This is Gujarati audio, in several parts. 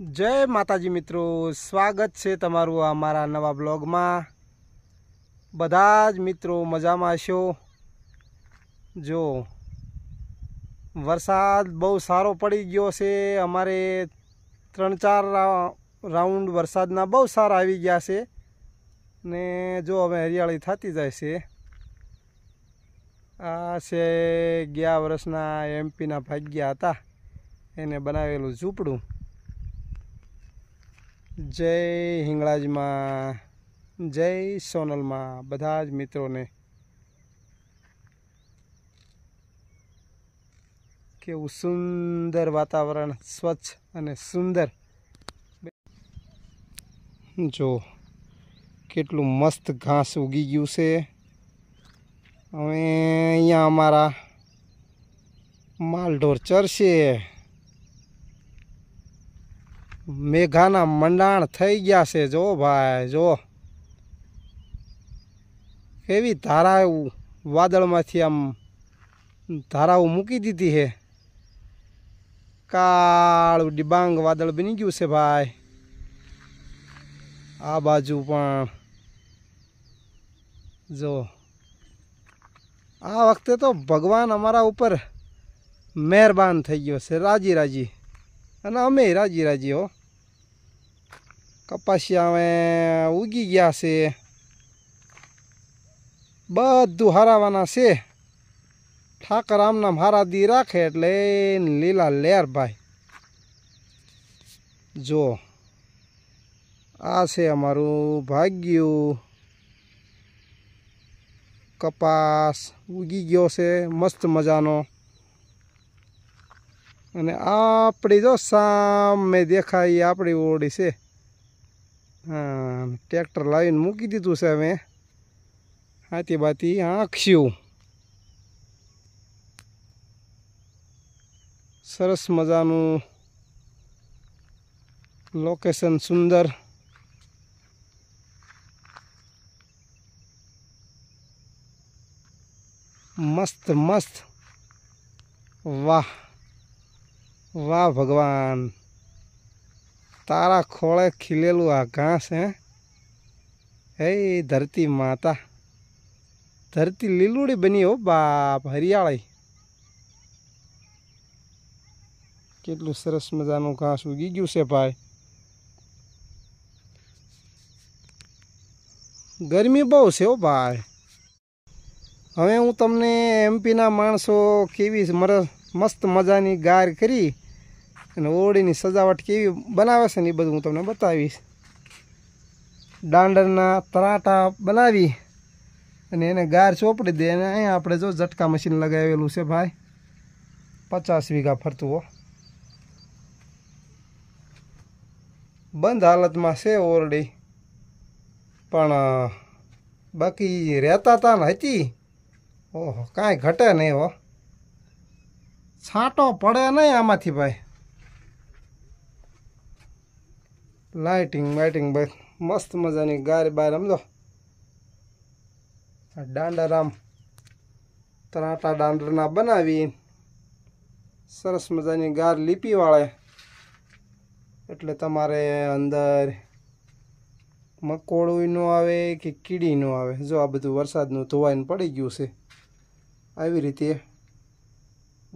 જય માતાજી મિત્રો સ્વાગત છે તમારું અમારા નવા બ્લોગમાં બધા જ મિત્રો મજામાં છો જો વરસાદ બહુ સારો પડી ગયો છે અમારે ત્રણ ચાર રાઉન્ડ વરસાદના બહુ સારા આવી ગયા છે ને જો હવે હરિયાળી થતી જાય છે આ છે ગયા વર્ષના એમપીના ભાગ્યા હતા એને બનાવેલું ઝૂંપડું જય હિંગળાજમાં જય સોનલમાં બધા જ મિત્રોને કેવું સુંદર વાતાવરણ સ્વચ્છ અને સુંદર જો કેટલું મસ્ત ઘાસ ઉગી ગયું છે હવે અહીંયા અમારા માલઢોર ચર મેઘાના મંડાણ થઈ ગયા છે જો ભાઈ જો કેવી ધારાઓ વાદળમાંથી આમ ધારાઓ મૂકી દીધી છે કાળું ડિબાંગ વાદળ બની ગયું છે ભાઈ આ બાજુ પણ જો આ વખતે તો ભગવાન અમારા ઉપર મહેરબાન થઈ ગયો છે રાજી રાજી અને અમે રાજી રાજી હો કપાસિયા હવે ઉગી ગયા છે બધું હારાવાના છે ઠાકર આમનામ દી રાખે એટલે લીલા લેર ભાઈ જો આ છે અમારું ભાગ્યું કપાસ ઉગી ગયો છે મસ્ત મજાનો અને આપણી જો સામે દેખાય આપણી ઓળી છે હા ટ્રેક્ટર લાવીને મૂકી દીધું છે હવે હાથી બાતી આંખ્યું સરસ મજાનું લોકેશન સુંદર મસ્ત મસ્ત વાહ વાહ ભગવાન તારા ખોળે ખીલેલું આ ઘાસ હે એ ધરતી માતા ધરતી લીલુડી બની હો બાપ હરિયાળી કેટલું સરસ મજાનું ઘાસ ઉગી ગયું છે ભાઈ ગરમી બહુ છે હો ભાઈ હવે હું તમને એમપીના માણસો કેવી મસ્ત મજાની ગાર કરી અને ઓળીની સજાવટ કેવી બનાવે છે ને એ બધું હું તમને બતાવીશ દાંડરના તરાટા બનાવી અને એને ગાર ચોપડી દે અને અહીંયા આપણે જો ઝટકા મશીન લગાવેલું છે ભાઈ પચાસ વીઘા ફરતું હો બંધ હાલતમાં છે ઓરડી પણ બાકી રહેતા તા ને હતી ઓહો કાંઈ ઘટે નહીં હો છાંટો પડે નહીં આમાંથી ભાઈ લાઇટિંગ બાઇટિંગ ભાઈ મસ્ત મજાની ગાર બાર સમજો દાંડારામ તરાટા દાંડરના બનાવી સરસ મજાની ગાર લીપી વાળે એટલે તમારે અંદર મકોડું ન આવે કે કીડી ન આવે જો આ બધું વરસાદનું ધોવાઈને પડી ગયું છે આવી રીતે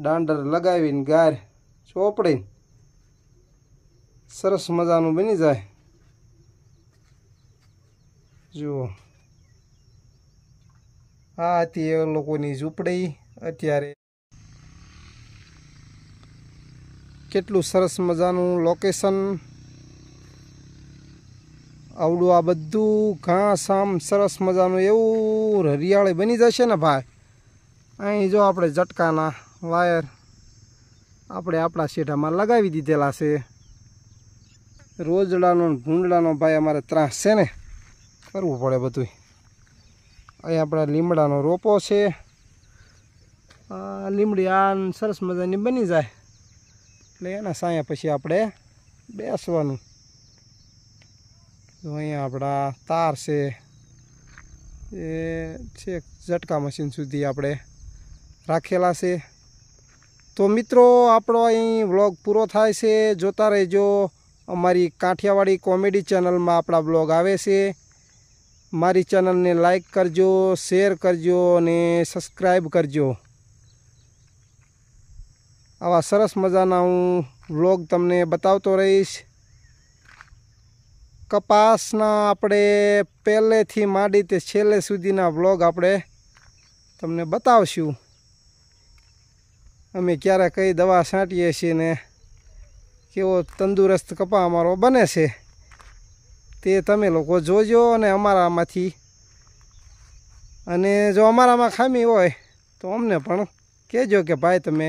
દાંડર લગાવીને ગાર ચોપડીને સરસ મજાનું બની જાય જુઓ આ હતી એ લોકોની ઝૂંપડી અત્યારે કેટલું સરસ મજાનું લોકેશન આવડું આ બધું ઘાસ આમ સરસ મજાનું એવું હરિયાળે બની જશે ને ભાઈ અહીં જો આપણે ઝટકાના વાયર આપણે આપણા શેઢામાં લગાવી દીધેલા છે રોજડાનો ભૂંડડાનો ભાઈ અમારે ત્રાસ છે ને કરવું પડે બધું અહીંયા આપણા લીમડાનો રોપો છે લીમડી આ સરસ મજાની બની જાય એટલે એના સાયા પછી આપણે બેસવાનું તો અહીંયા આપણા તાર છે એ છે ઝટકા મશીન સુધી આપણે રાખેલા છે તો મિત્રો આપણો અહીં વ્લોગ પૂરો થાય છે જોતા રહેજો અમારી કાઠિયાવાડી કોમેડી ચેનલમાં આપણા બ્લોગ આવે છે મારી ચેનલને લાઈક કરજો શેર કરજો અને સબસ્ક્રાઈબ કરજો આવા સરસ મજાના હું વ્લોગ તમને બતાવતો રહીશ કપાસના આપણે પહેલેથી માંડી તે છેલ્લે સુધીના વ્લોગ આપણે તમને બતાવશું અમે ક્યારે કઈ દવા છાંટીએ છીએ ને કેવો તંદુરસ્ત કપા અમારો બને છે તે તમે લોકો જોજો અને અમારામાંથી અને જો અમારામાં ખામી હોય તો અમને પણ કહેજો કે ભાઈ તમે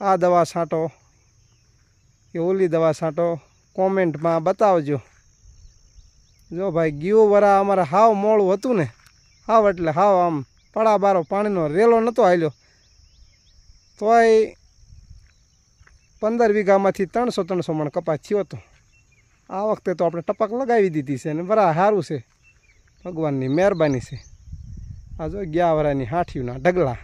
આ દવા છાંટો કે ઓલી દવા છાંટો કોમેન્ટમાં બતાવજો જો ભાઈ ગીઓ વરા અમારે હાવ મોળું હતું ને હાવ એટલે હાવ આમ પડા બારો પાણીનો રેલો નહોતો હાલ્યો તોય પંદર વીઘામાંથી ત્રણસો ત્રણસો મણ કપાસ થયો હતો આ વખતે તો આપણે ટપક લગાવી દીધી છે અને બરા સારું છે ભગવાનની મહેરબાની છે આ જો ગયા વરાની હાઠીઓના ઢગલા